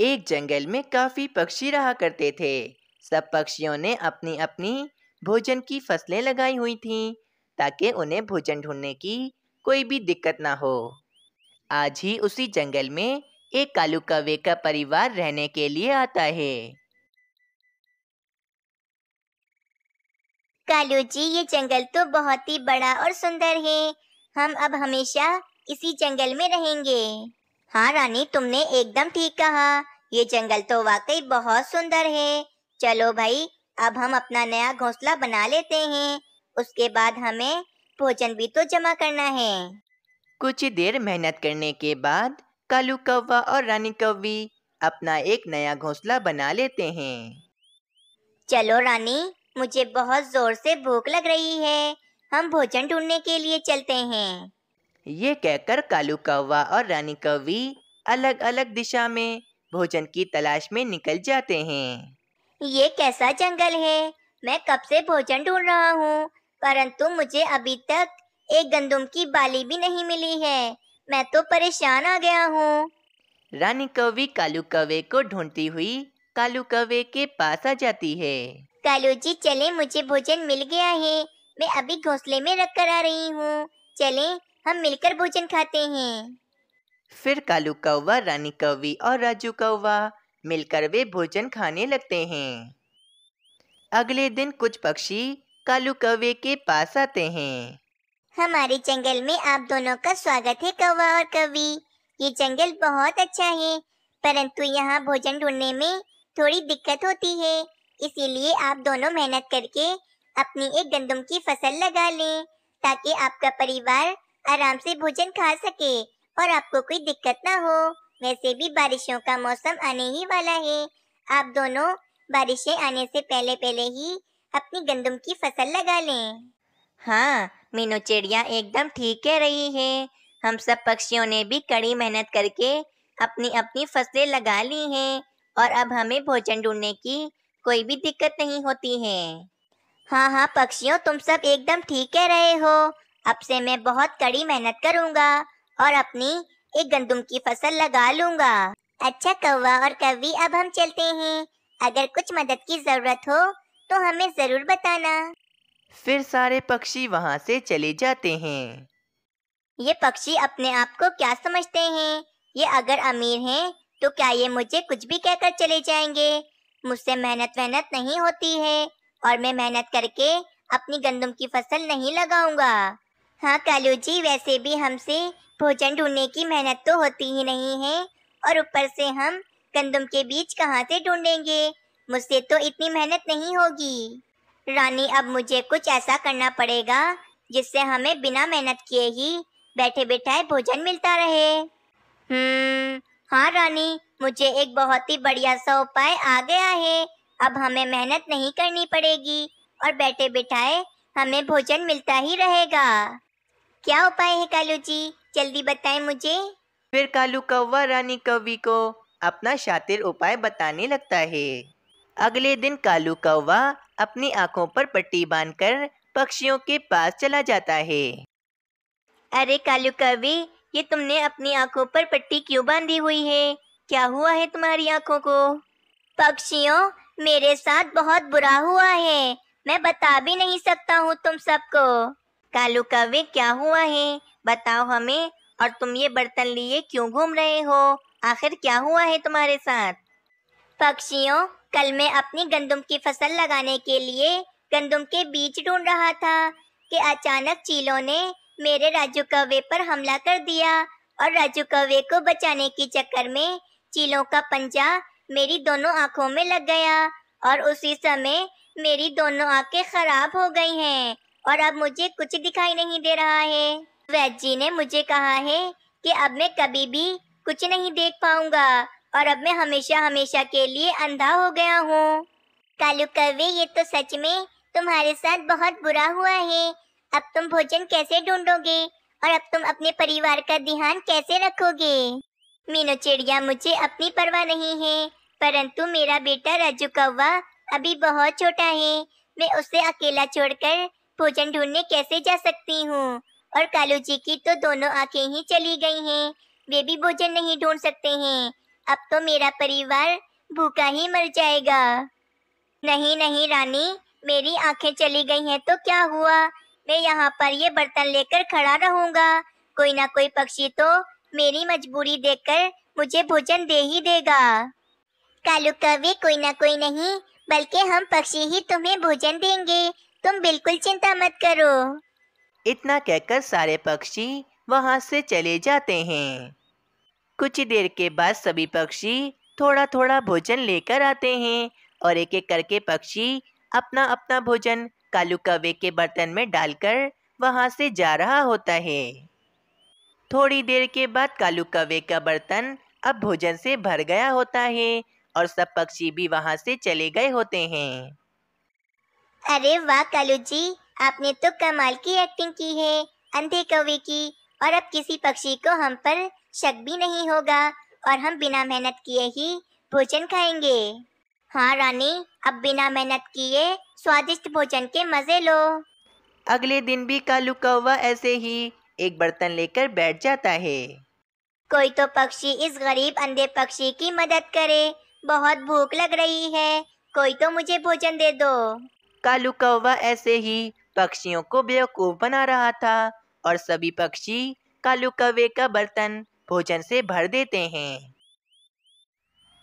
एक जंगल में काफ़ी पक्षी रहा करते थे सब पक्षियों ने अपनी अपनी भोजन की फसलें लगाई हुई थीं ताकि उन्हें भोजन ढूंढने की कोई भी दिक्कत ना हो आज ही उसी जंगल में एक कालू कवे का परिवार रहने के लिए आता है कालू जी ये जंगल तो बहुत ही बड़ा और सुंदर है हम अब हमेशा इसी जंगल में रहेंगे हाँ रानी तुमने एकदम ठीक कहा ये जंगल तो वाकई बहुत सुंदर है चलो भाई अब हम अपना नया घोंसला बना लेते हैं उसके बाद हमें भोजन भी तो जमा करना है कुछ देर मेहनत करने के बाद कालू कौवा और रानी कौवी अपना एक नया घोंसला बना लेते हैं चलो रानी मुझे बहुत जोर से भूख लग रही है हम भोजन ढूंढने के लिए चलते हैं ये कहकर कालू कौवा और रानी कौवी अलग अलग दिशा में भोजन की तलाश में निकल जाते हैं ये कैसा जंगल है मैं कब से भोजन ढूंढ रहा हूँ परंतु मुझे अभी तक एक गंदुम की बाली भी नहीं मिली है मैं तो परेशान आ गया हूँ रानी कवि कालू कौवे को ढूंढती हुई कालू कौवे के पास आ जाती है कालू जी चले मुझे भोजन मिल गया है मैं अभी घोंसले में रख कर आ रही हूँ चले हम मिलकर भोजन खाते हैं फिर कालू कौवा रानी कौवी और राजू कौवा मिलकर वे भोजन खाने लगते हैं अगले दिन कुछ पक्षी कालू कौवे के पास आते हैं हमारे जंगल में आप दोनों का स्वागत है कौवा और कवि ये जंगल बहुत अच्छा है परंतु यहाँ भोजन ढूंढने में थोड़ी दिक्कत होती है इसीलिए आप दोनों मेहनत करके अपनी एक गंदम की फसल लगा लें ताकि आपका परिवार आराम से भोजन खा सके और आपको कोई दिक्कत ना हो वैसे भी बारिशों का मौसम आने ही वाला है आप दोनों बारिशें आने से पहले पहले ही अपनी गंदम की फसल लगा लें हाँ मीनू चिड़िया एकदम ठीक कह रही है हम सब पक्षियों ने भी कड़ी मेहनत करके अपनी अपनी फसलें लगा ली हैं और अब हमें भोजन ढूंढने की कोई भी दिक्कत नहीं होती है हाँ हाँ पक्षियों तुम सब एकदम ठीक कह रहे हो अब से मैं बहुत कड़ी मेहनत करूँगा और अपनी एक गंदुम की फसल लगा लूंगा अच्छा कौवा और कवि अब हम चलते हैं अगर कुछ मदद की ज़रूरत हो तो हमें ज़रूर बताना फिर सारे पक्षी वहाँ से चले जाते हैं ये पक्षी अपने आप को क्या समझते हैं ये अगर अमीर हैं तो क्या ये मुझे कुछ भी कहकर चले जाएंगे मुझसे मेहनत वेहनत नहीं होती है और मैं मेहनत करके अपनी गंदम की फसल नहीं लगाऊंगा हाँ कालू जी वैसे भी हमसे भोजन ढूंढने की मेहनत तो होती ही नहीं है और ऊपर से हम गंदम के बीज कहाँ से ढूंढेंगे मुझसे तो इतनी मेहनत नहीं होगी रानी अब मुझे कुछ ऐसा करना पड़ेगा जिससे हमें बिना मेहनत किए ही बैठे बैठाए भोजन मिलता रहे हम्म हाँ रानी मुझे एक बहुत ही बढ़िया सा उपाय आ गया है अब हमें मेहनत नहीं करनी पड़ेगी और बैठे बिठाए हमें भोजन मिलता ही रहेगा क्या उपाय है कालू जी जल्दी बताएं मुझे फिर कालू कौवा रानी कवि को अपना शातिर उपाय बताने लगता है अगले दिन कालू कौवा अपनी आँखों पर पट्टी बांधकर पक्षियों के पास चला जाता है अरे कालू कवि ये तुमने अपनी आँखों पर पट्टी क्यों बांधी हुई है क्या हुआ है तुम्हारी आँखों को पक्षियों मेरे साथ बहुत बुरा हुआ है मैं बता भी नहीं सकता हूँ तुम सबको कालू कवे क्या हुआ है बताओ हमें और तुम ये बर्तन लिए क्यों घूम रहे हो आखिर क्या हुआ है तुम्हारे साथ पक्षियों कल मैं अपनी गंदम की फसल लगाने के लिए गंदम के बीज ढूंढ रहा था कि अचानक चीलों ने मेरे राजू कवे पर हमला कर दिया और राजू कवे को बचाने के चक्कर में चीलों का पंजा मेरी दोनों आंखों में लग गया और उसी समय मेरी दोनों आंखें खराब हो गई हैं और अब मुझे कुछ दिखाई नहीं दे रहा है वैद्य जी ने मुझे कहा है कि अब मैं कभी भी कुछ नहीं देख पाऊंगा और अब मैं हमेशा हमेशा के लिए अंधा हो गया हूँ कालू कवे ये तो सच में तुम्हारे साथ बहुत बुरा हुआ है अब तुम भोजन कैसे ढूंढोगे और अब तुम अपने परिवार का ध्यान कैसे रखोगे मीनू चिड़िया मुझे अपनी परवाह नहीं है परंतु मेरा बेटा राजू कौवा अभी बहुत छोटा है मैं उसे अकेला छोड़कर भोजन ढूंढने कैसे जा सकती हूँ और कालू जी की तो दोनों आंखें ही चली गई हैं वे भी भोजन नहीं ढूंढ सकते हैं अब तो मेरा परिवार भूखा ही मर जाएगा नहीं नहीं रानी मेरी आंखें चली गई हैं तो क्या हुआ मैं यहाँ पर ये बर्तन लेकर खड़ा रहूँगा कोई ना कोई पक्षी तो मेरी मजबूरी देखकर मुझे भोजन दे ही देगा कालू कवि कोई ना कोई नहीं बल्कि हम पक्षी ही तुम्हें भोजन देंगे तुम बिल्कुल चिंता मत करो इतना कहकर सारे पक्षी वहाँ से चले जाते हैं कुछ देर के बाद सभी पक्षी थोड़ा थोड़ा भोजन लेकर आते हैं और एक एक करके पक्षी अपना अपना भोजन कालू कवे के बर्तन में डालकर वहाँ से जा रहा होता है थोड़ी देर के बाद कालू कवे का बर्तन अब भोजन से भर गया होता है और सब पक्षी भी वहाँ से चले गए होते हैं अरे वाह कालू जी आपने तो कमाल की एक्टिंग की है अंधे कौवे की और अब किसी पक्षी को हम पर शक भी नहीं होगा और हम बिना मेहनत किए ही भोजन खाएंगे हाँ रानी अब बिना मेहनत किए स्वादिष्ट भोजन के मज़े लो अगले दिन भी कालू कौवा ऐसे ही एक बर्तन लेकर बैठ जाता है कोई तो पक्षी इस गरीब अंधे पक्षी की मदद करे बहुत भूख लग रही है कोई तो मुझे भोजन दे दो कालू कौवा ऐसे ही पक्षियों को बेवकूफ बना रहा था और सभी पक्षी कालू कौवे का बर्तन भोजन से भर देते हैं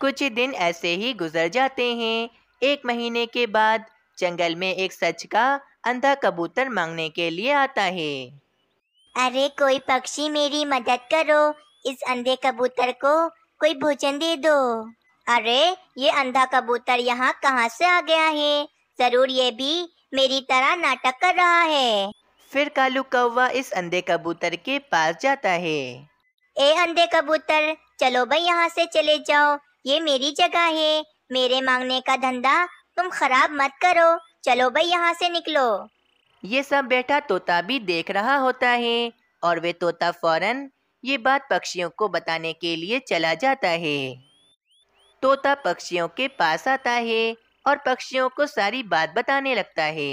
कुछ दिन ऐसे ही गुजर जाते हैं एक महीने के बाद जंगल में एक सच का अंधा कबूतर मांगने के लिए आता है अरे कोई पक्षी मेरी मदद करो इस अंधे कबूतर को कोई भोजन दे दो अरे ये अंधा कबूतर यहाँ कहाँ से आ गया है जरूर ये भी मेरी तरह नाटक कर रहा है फिर कालू कौवा इस अंधे कबूतर के पास जाता है ए अंधे कबूतर चलो भाई यहाँ से चले जाओ ये मेरी जगह है मेरे मांगने का धंधा तुम खराब मत करो चलो भाई यहाँ से निकलो ये सब बैठा तोता भी देख रहा होता है और वे तोता फौरन ये बात पक्षियों को बताने के लिए चला जाता है तोता पक्षियों के पास आता है और पक्षियों को सारी बात बताने लगता है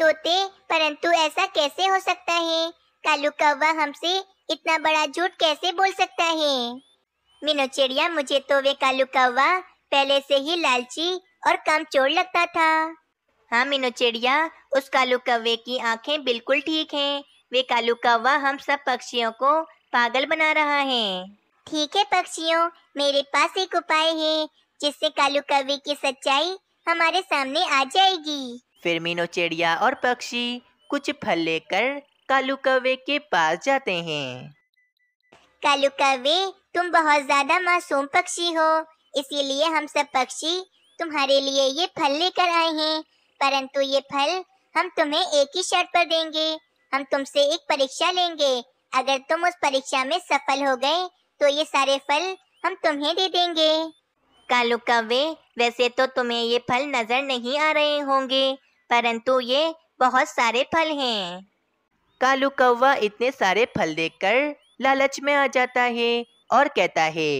तोते परंतु ऐसा कैसे हो सकता है कालू कौवा हमसे इतना बड़ा झूठ कैसे बोल सकता है मीनू चिड़िया मुझे तो वे कालू कौवा पहले से ही लालची और कम चोर लगता था हाँ मीनू चिड़िया उस कालू कौवे की आंखें बिल्कुल ठीक हैं वे कालू कौवा हम सब पक्षियों को पागल बना रहा है ठीक है पक्षियों मेरे पास एक उपाय है जिससे कालू कवि की सच्चाई हमारे सामने आ जाएगी फिर मीनो चिड़िया और पक्षी कुछ फल लेकर कालू कवे के पास जाते हैं कालू कवे तुम बहुत ज्यादा मासूम पक्षी हो इसीलिए हम सब पक्षी तुम्हारे लिए ये फल लेकर आए हैं परंतु ये फल हम तुम्हें एक ही शर्त पर देंगे हम तुमसे एक परीक्षा लेंगे अगर तुम उस परीक्षा में सफल हो गए तो ये सारे फल हम तुम्हें दे देंगे कालू कव्वे वैसे तो तुम्हें ये फल नजर नहीं आ रहे होंगे परंतु ये बहुत सारे फल हैं कालू कौवा इतने सारे फल देखकर लालच में आ जाता है और कहता है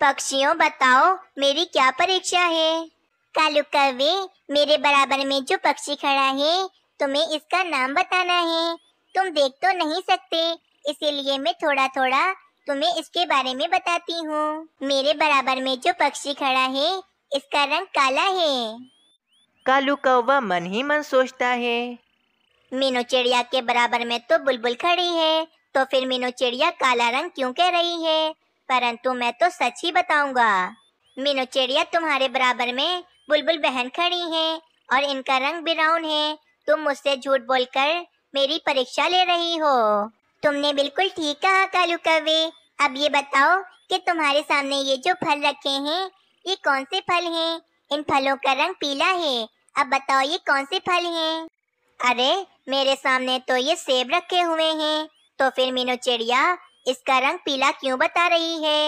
पक्षियों बताओ मेरी क्या परीक्षा है कालू कवे मेरे बराबर में जो पक्षी खड़ा है तुम्हें इसका नाम बताना है तुम देख तो नहीं सकते इसीलिए मैं थोड़ा थोड़ा तुम्हें इसके बारे में बताती हूँ मेरे बराबर में जो पक्षी खड़ा है इसका रंग काला है कालू कौवा मन ही मन सोचता है मीनू चिड़िया के बराबर में तो बुलबुल खड़ी है तो फिर मीनू चिड़िया काला रंग क्यों कह रही है परंतु मैं तो सच ही बताऊंगा मीनू चिड़िया तुम्हारे बराबर में बुलबुल बहन खड़ी है और इनका रंग ब्राउन है तुम मुझसे झूठ बोलकर मेरी परीक्षा ले रही हो तुमने बिल्कुल ठीक कहा कालू कवे अब ये बताओ कि तुम्हारे सामने ये जो फल रखे हैं ये कौन से फल हैं? इन फलों का रंग पीला है अब बताओ ये कौन से फल हैं? अरे मेरे सामने तो ये सेब रखे हुए हैं तो फिर मीनू चिड़िया इसका रंग पीला क्यों बता रही है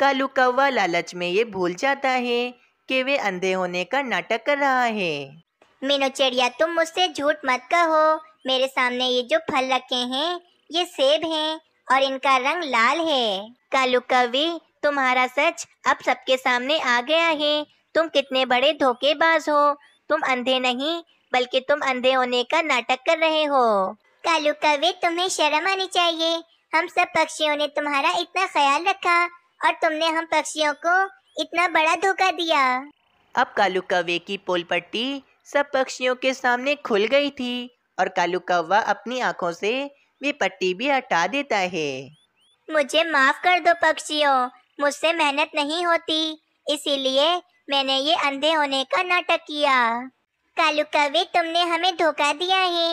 कालू कौवा लालच में ये भूल जाता है कि वे अंधे होने का नाटक कर रहा है मीनू चिड़िया तुम मुझसे झूठ मत कहो मेरे सामने ये जो फल रखे हैं ये सेब हैं और इनका रंग लाल है कालू कवि तुम्हारा सच अब सबके सामने आ गया है तुम कितने बड़े धोखेबाज हो तुम अंधे नहीं बल्कि तुम अंधे होने का नाटक कर रहे हो कालू कवि तुम्हें शर्म आनी चाहिए हम सब पक्षियों ने तुम्हारा इतना ख्याल रखा और तुमने हम पक्षियों को इतना बड़ा धोखा दिया अब कालू कौवे की पोल पट्टी सब पक्षियों के सामने खुल गई थी और कालू कौवा अपनी आंखों से वे पट्टी भी हटा देता है मुझे माफ कर दो पक्षियों मुझसे मेहनत नहीं होती इसीलिए मैंने ये अंधे होने का नाटक किया कालू कवि तुमने हमें धोखा दिया है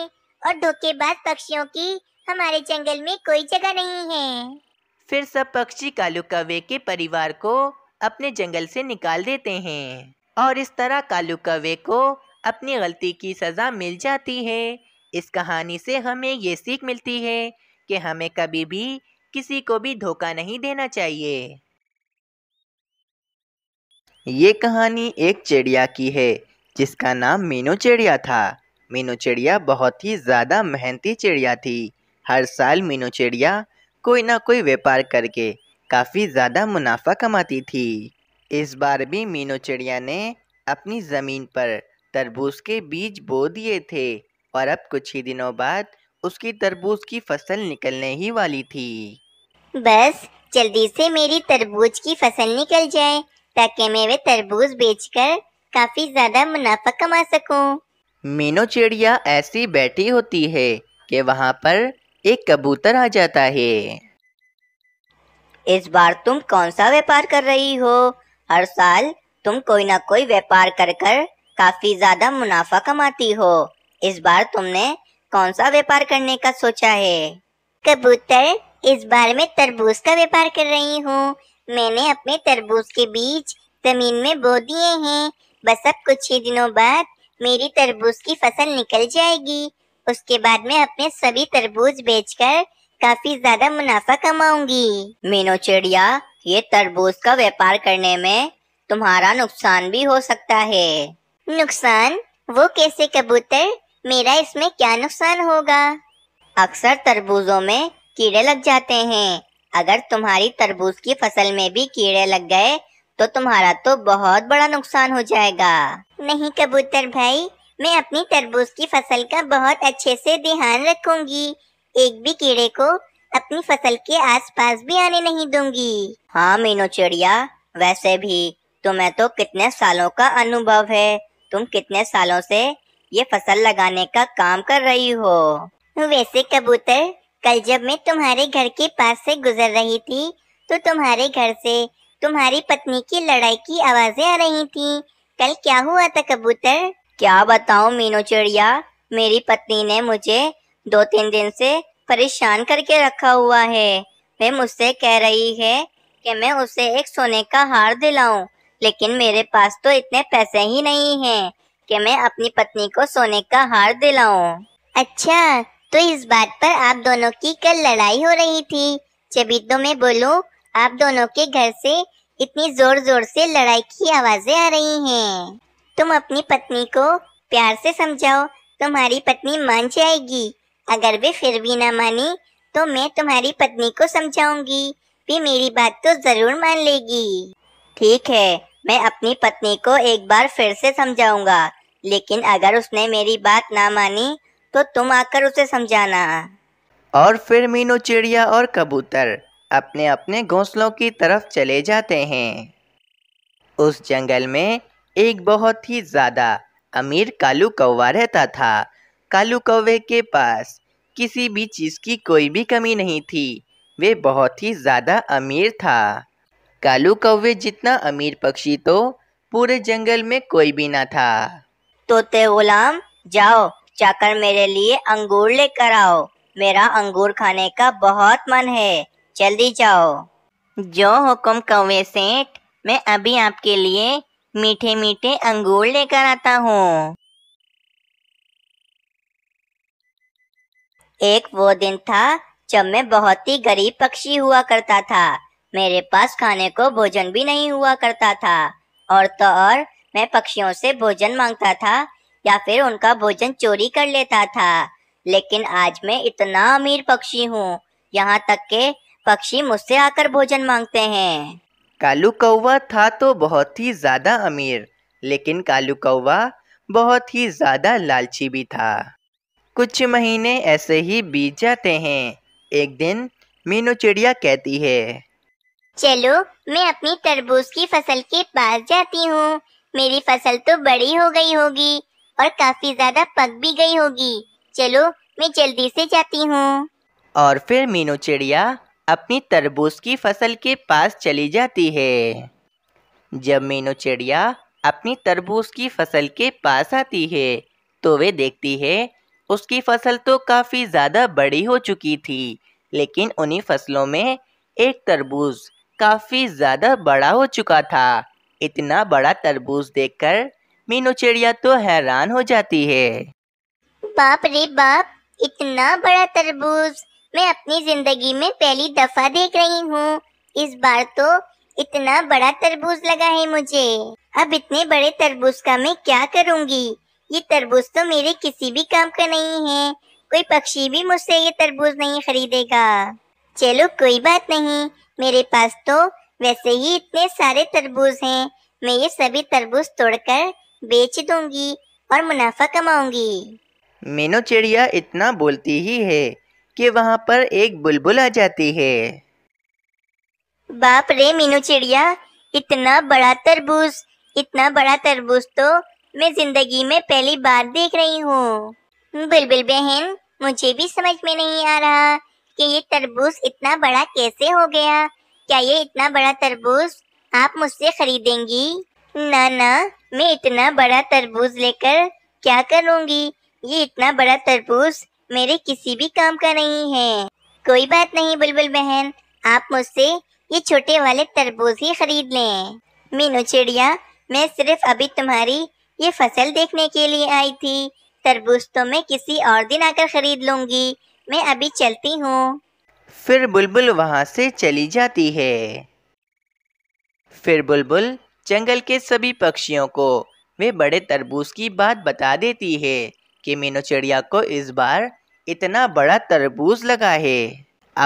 और धोखे बाद पक्षियों की हमारे जंगल में कोई जगह नहीं है फिर सब पक्षी कालू कवे के परिवार को अपने जंगल से निकाल देते हैं और इस तरह कालू कवे को अपनी गलती की सजा मिल जाती है इस कहानी से हमें ये सीख मिलती है कि हमें कभी भी किसी को भी धोखा नहीं देना चाहिए ये कहानी एक चिड़िया की है जिसका नाम मीनू चिड़िया था मीनू चिड़िया बहुत ही ज़्यादा मेहनती चिड़िया थी हर साल मीनू चिड़िया कोई ना कोई व्यापार करके काफ़ी ज़्यादा मुनाफा कमाती थी इस बार भी मीनू चिड़िया ने अपनी ज़मीन पर तरबूज के बीज बो दिए थे और अब कुछ ही दिनों बाद उसकी तरबूज की फसल निकलने ही वाली थी बस जल्दी से मेरी तरबूज की फसल निकल जाए ताकि मैं वे तरबूज बेचकर काफी ज्यादा मुनाफा कमा सकूं। मीनो चिड़िया ऐसी बैठी होती है कि वहाँ पर एक कबूतर आ जाता है इस बार तुम कौन सा व्यापार कर रही हो हर साल तुम कोई ना कोई व्यापार कर कर काफी ज्यादा मुनाफा कमाती हो इस बार तुमने कौन सा व्यापार करने का सोचा है कबूतर इस बार मैं तरबूज का व्यापार कर रही हूँ मैंने अपने तरबूज के बीज जमीन में बो दिए हैं बस अब कुछ ही दिनों बाद मेरी तरबूज की फसल निकल जाएगी उसके बाद मैं अपने सभी तरबूज बेचकर काफी ज्यादा मुनाफा कमाऊंगी मीनू चिड़िया ये तरबूज का व्यापार करने में तुम्हारा नुकसान भी हो सकता है नुकसान वो कैसे कबूतर मेरा इसमें क्या नुकसान होगा अक्सर तरबूजों में कीड़े लग जाते हैं अगर तुम्हारी तरबूज की फसल में भी कीड़े लग गए तो तुम्हारा तो बहुत बड़ा नुकसान हो जाएगा नहीं कबूतर भाई मैं अपनी तरबूज की फसल का बहुत अच्छे से ध्यान रखूंगी एक भी कीड़े को अपनी फसल के आसपास भी आने नहीं दूंगी हाँ मीनू चिड़िया वैसे भी तुम्हें तो कितने सालों का अनुभव है तुम कितने सालों से ये फसल लगाने का काम कर रही हो वैसे कबूतर कल जब मैं तुम्हारे घर के पास से गुजर रही थी तो तुम्हारे घर से तुम्हारी पत्नी की लड़ाई की आवाजें आ रही थी कल क्या हुआ था कबूतर क्या बताऊँ मीनू चिड़िया मेरी पत्नी ने मुझे दो तीन दिन से परेशान करके रखा हुआ है वे मुझसे कह रही है कि मैं उसे एक सोने का हार दिलाऊं लेकिन मेरे पास तो इतने पैसे ही नहीं हैं के मैं अपनी पत्नी को सोने का हार दिलाऊं। अच्छा तो इस बात पर आप दोनों की कल लड़ाई हो रही थी तो मैं बोलूं, आप दोनों के घर से इतनी जोर जोर से लड़ाई की आवाजें आ रही हैं। तुम अपनी पत्नी को प्यार से समझाओ तुम्हारी पत्नी मान जाएगी अगर वे फिर भी ना मानी तो मैं तुम्हारी पत्नी को समझाऊंगी वे मेरी बात तो जरूर मान लेगी ठीक है मैं अपनी पत्नी को एक बार फिर से समझाऊंगा लेकिन अगर उसने मेरी बात ना मानी तो तुम आकर उसे समझाना और फिर मीनू चिड़िया और कबूतर अपने अपने घोंसलों की तरफ चले जाते हैं उस जंगल में एक बहुत ही ज़्यादा अमीर कालू कौवा रहता था कालू कौवे के पास किसी भी चीज़ की कोई भी कमी नहीं थी वे बहुत ही ज़्यादा अमीर था कालू कौवे जितना अमीर पक्षी तो पूरे जंगल में कोई भी ना था तोते गुलाम जाओ जाकर मेरे लिए अंगूर लेकर आओ मेरा अंगूर खाने का बहुत मन है जल्दी जाओ जो हुक्म कौवे सेठ मैं अभी आपके लिए मीठे मीठे अंगूर लेकर आता हूँ एक वो दिन था जब मैं बहुत ही गरीब पक्षी हुआ करता था मेरे पास खाने को भोजन भी नहीं हुआ करता था और तो और मैं पक्षियों से भोजन मांगता था या फिर उनका भोजन चोरी कर लेता था लेकिन आज मैं इतना अमीर पक्षी हूँ यहाँ तक के पक्षी मुझसे आकर भोजन मांगते हैं कालू कौवा था तो बहुत ही ज्यादा अमीर लेकिन कालू कौवा बहुत ही ज्यादा लालची भी था कुछ महीने ऐसे ही बीत जाते हैं एक दिन मीनू चिड़िया कहती है चलो मैं अपनी तरबूज की फसल के पास जाती हूँ मेरी फसल तो बड़ी हो गई होगी और काफी ज्यादा पक भी गई होगी चलो मैं जल्दी से जाती हूँ और फिर मीनू चिड़िया अपनी तरबूज की फसल के पास चली जाती है जब मीनू चिड़िया अपनी तरबूज की फसल के पास आती है तो वे देखती है उसकी फसल तो काफ़ी ज़्यादा बड़ी हो चुकी थी लेकिन उन्हीं फसलों में एक तरबूज काफ़ी ज़्यादा बड़ा हो चुका था इतना बड़ा तरबूज देखकर मीनू चिड़िया तो हैरान हो जाती है बाप रे बाप इतना बड़ा तरबूज मैं अपनी जिंदगी में पहली दफा देख रही हूँ इस बार तो इतना बड़ा तरबूज लगा है मुझे अब इतने बड़े तरबूज का मैं क्या करूँगी ये तरबूज तो मेरे किसी भी काम का नहीं है कोई पक्षी भी मुझसे ये तरबूज नहीं खरीदेगा चलो कोई बात नहीं मेरे पास तो वैसे ही इतने सारे तरबूज हैं मैं ये सभी तरबूज तोड़कर बेच दूंगी और मुनाफा कमाऊंगी मीनू चिड़िया इतना बोलती ही है कि वहाँ पर एक बुलबुल आ जाती है बाप रे मीनू चिड़िया इतना बड़ा तरबूज इतना बड़ा तरबूज तो मैं जिंदगी में पहली बार देख रही हूँ बुलबुल बहन मुझे भी समझ में नहीं आ रहा कि ये तरबूज इतना बड़ा कैसे हो गया क्या ये इतना बड़ा तरबूज आप मुझसे खरीदेंगी ना ना मैं इतना बड़ा तरबूज लेकर क्या करूँगी ये इतना बड़ा तरबूज मेरे किसी भी काम का नहीं है कोई बात नहीं बुलबुल बहन आप मुझसे ये छोटे वाले तरबूज ही खरीद लें मीनू चिड़िया मैं सिर्फ अभी तुम्हारी ये फसल देखने के लिए आई थी तरबूज तो मैं किसी और दिन आकर खरीद लूँगी मैं अभी चलती हूँ फिर बुलबुल वहाँ से चली जाती है फिर बुलबुल जंगल के सभी पक्षियों को वे बड़े तरबूज की बात बता देती है कि मीनू चिड़िया को इस बार इतना बड़ा तरबूज लगा है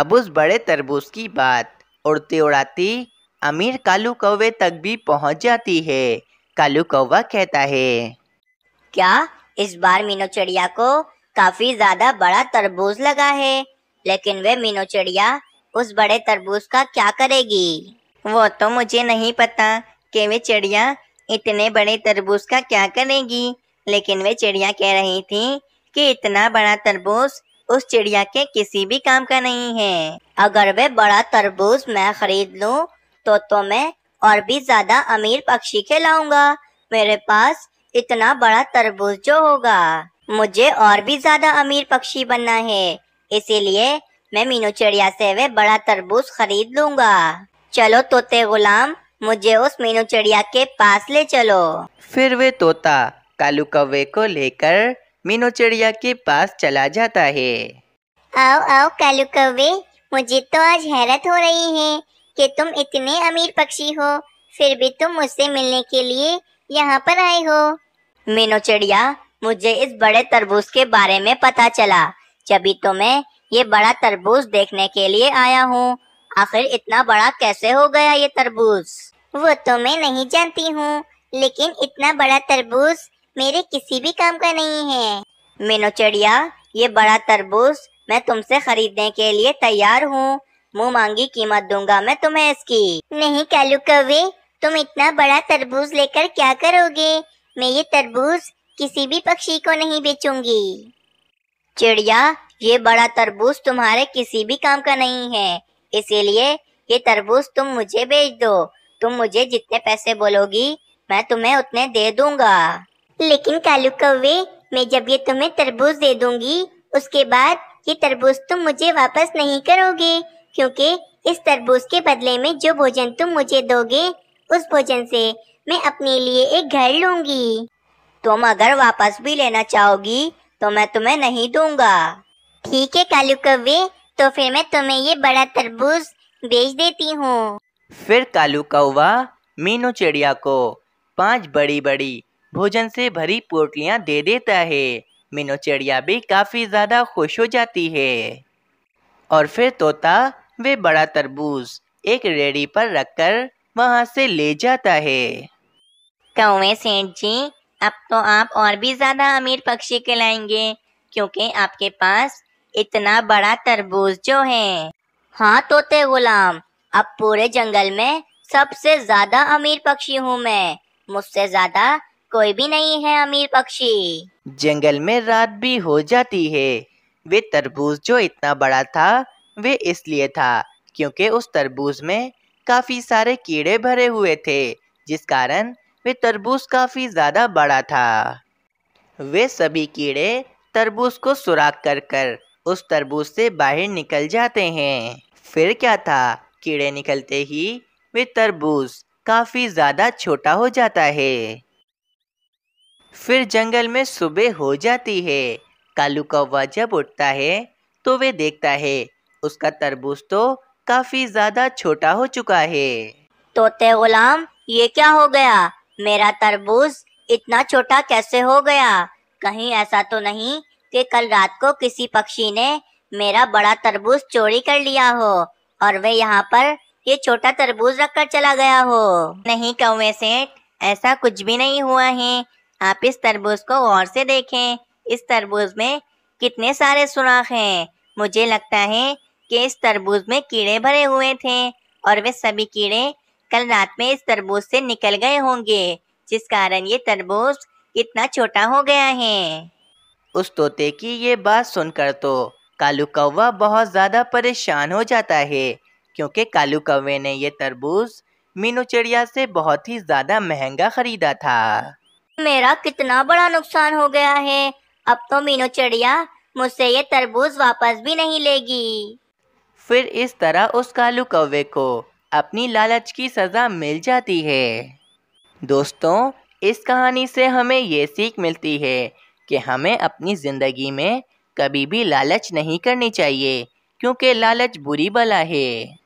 अब उस बड़े तरबूज की बात उड़ती उड़ाती अमीर कालू कौवे तक भी पहुंच जाती है कालू कौवा कहता है क्या इस बार मीनू चिड़िया को काफी ज्यादा बड़ा तरबूज लगा है लेकिन वे मीनो चिड़िया उस बड़े तरबूज का क्या करेगी वो तो मुझे नहीं पता कि वे चिड़िया इतने बड़े तरबूज का क्या करेगी लेकिन वे चिड़िया कह रही थी कि इतना बड़ा तरबूज उस चिड़िया के किसी भी काम का नहीं है अगर वे बड़ा तरबूज मैं खरीद लूँ तो तो मैं और भी ज्यादा अमीर पक्षी खिलाऊंगा मेरे पास इतना बड़ा तरबूज जो होगा मुझे और भी ज्यादा अमीर पक्षी बनना है इसीलिए मैं मीनू चिड़िया से वे बड़ा तरबूज खरीद लूंगा चलो तोते गुलाम मुझे उस मीनू चिड़िया के पास ले चलो फिर वे तोता कालू कौवे को लेकर मीनू चिड़िया के पास चला जाता है आओ आओ कालू कौवे मुझे तो आज हैरत हो रही है कि तुम इतने अमीर पक्षी हो फिर भी तुम मुझसे मिलने के लिए यहाँ पर आए हो मीनू चिड़िया मुझे इस बड़े तरबूज के बारे में पता चला जभी तो मैं ये बड़ा तरबूज देखने के लिए आया हूँ आखिर इतना बड़ा कैसे हो गया ये तरबूज वो तो मैं नहीं जानती हूँ लेकिन इतना बड़ा तरबूज मेरे किसी भी काम का नहीं है मीनू चिड़िया ये बड़ा तरबूज मैं तुमसे खरीदने के लिए तैयार हूँ मुँह मांगी कीमत दूंगा मैं तुम्हें इसकी नहीं कालू कवे तुम इतना बड़ा तरबूज लेकर क्या करोगे मैं ये तरबूज किसी भी पक्षी को नहीं बेचूंगी चिड़िया ये बड़ा तरबूज तुम्हारे किसी भी काम का नहीं है इसीलिए ये तरबूज तुम मुझे बेच दो तुम मुझे जितने पैसे बोलोगी मैं तुम्हें उतने दे दूंगा लेकिन कालू कौवे मैं जब ये तुम्हें तरबूज दे दूंगी उसके बाद ये तरबूज तुम मुझे वापस नहीं करोगे क्योंकि इस तरबूज के बदले में जो भोजन तुम मुझे दोगे उस भोजन से मैं अपने लिए एक घर लूंगी तुम अगर वापस भी लेना चाहोगी तो मैं तुम्हें नहीं दूंगा ठीक है कालू कौवे तो फिर मैं तुम्हें ये बड़ा तरबूज बेच देती हूँ फिर कालू कौवा मीनू चिड़िया को पांच बड़ी बड़ी भोजन से भरी पोटलियाँ दे देता है मीनू चिड़िया भी काफ़ी ज़्यादा खुश हो जाती है और फिर तोता वे बड़ा तरबूज एक रेडी पर रखकर वहाँ से ले जाता है कौवे सेठ जी अब तो आप और भी ज़्यादा अमीर पक्षी कहलाएंगे क्योंकि आपके पास इतना बड़ा तरबूज जो है हाँ तोते गुलाम अब पूरे जंगल में सबसे ज़्यादा अमीर पक्षी हूँ मैं मुझसे ज़्यादा कोई भी नहीं है अमीर पक्षी जंगल में रात भी हो जाती है वे तरबूज जो इतना बड़ा था वे इसलिए था क्योंकि उस तरबूज में काफ़ी सारे कीड़े भरे हुए थे जिस कारण वे तरबूज काफ़ी ज़्यादा बड़ा था वे सभी कीड़े तरबूज को सुराख कर कर उस तरबूज से बाहर निकल जाते हैं फिर क्या था कीड़े निकलते ही वे तरबूज काफ़ी ज़्यादा छोटा हो जाता है फिर जंगल में सुबह हो जाती है कालू कौवा जब उठता है तो वे देखता है उसका तरबूज तो काफ़ी ज़्यादा छोटा हो चुका है तोते गुलाम ये क्या हो गया मेरा तरबूज इतना छोटा कैसे हो गया कहीं ऐसा तो नहीं कि कल रात को किसी पक्षी ने मेरा बड़ा तरबूज चोरी कर लिया हो और वे यहाँ पर ये छोटा तरबूज रख कर चला गया हो नहीं कौवे सेठ ऐसा कुछ भी नहीं हुआ है आप इस तरबूज को गौर से देखें इस तरबूज में कितने सारे सुराख हैं मुझे लगता है कि इस तरबूज में कीड़े भरे हुए थे और वे सभी कीड़े कल रात में इस तरबूज से निकल गए होंगे जिस कारण ये तरबूज इतना छोटा हो गया है उस तोते की ये बात सुनकर तो कालू कौवा बहुत ज़्यादा परेशान हो जाता है क्योंकि कालू कौवे ने ये तरबूज मीनू चिड़िया से बहुत ही ज़्यादा महंगा खरीदा था मेरा कितना बड़ा नुकसान हो गया है अब तो मीनू चिड़िया मुझसे ये तरबूज वापस भी नहीं लेगी फिर इस तरह उस कालू कौवे को अपनी लालच की सज़ा मिल जाती है दोस्तों इस कहानी से हमें ये सीख मिलती है कि हमें अपनी ज़िंदगी में कभी भी लालच नहीं करनी चाहिए क्योंकि लालच बुरी बला है